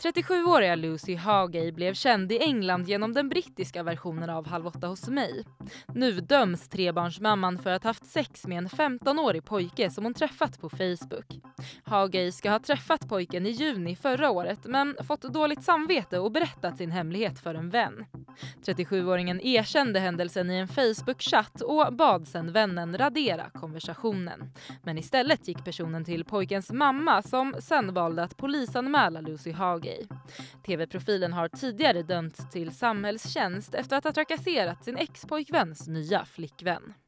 37-åriga Lucy Hagey blev känd i England genom den brittiska versionen av Halv åtta hos mig. Nu döms trebarnsmamman för att ha haft sex med en 15-årig pojke som hon träffat på Facebook. Hagey ska ha träffat pojken i juni förra året men fått dåligt samvete och berättat sin hemlighet för en vän. 37-åringen erkände händelsen i en Facebook-chatt och bad sen vännen radera konversationen. Men istället gick personen till pojkens mamma som sen valde att polisanmäla Lucy Hagey. Tv-profilen har tidigare dömts till samhällstjänst efter att ha trakasserat sin expojkväns nya flickvän.